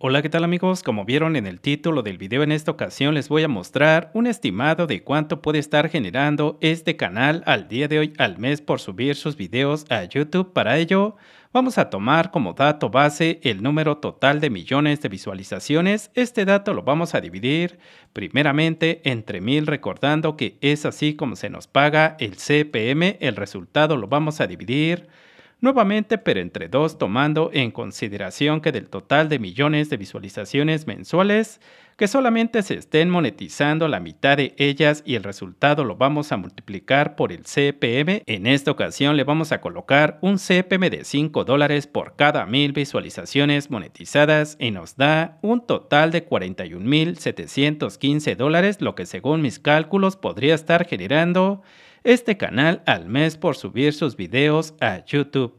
Hola qué tal amigos, como vieron en el título del video en esta ocasión les voy a mostrar un estimado de cuánto puede estar generando este canal al día de hoy al mes por subir sus videos a YouTube. Para ello vamos a tomar como dato base el número total de millones de visualizaciones. Este dato lo vamos a dividir primeramente entre mil recordando que es así como se nos paga el CPM. El resultado lo vamos a dividir nuevamente, pero entre dos tomando en consideración que del total de millones de visualizaciones mensuales, que solamente se estén monetizando la mitad de ellas y el resultado lo vamos a multiplicar por el CPM. En esta ocasión le vamos a colocar un CPM de 5 dólares por cada mil visualizaciones monetizadas y nos da un total de 41.715 dólares, lo que según mis cálculos podría estar generando este canal al mes por subir sus videos a YouTube.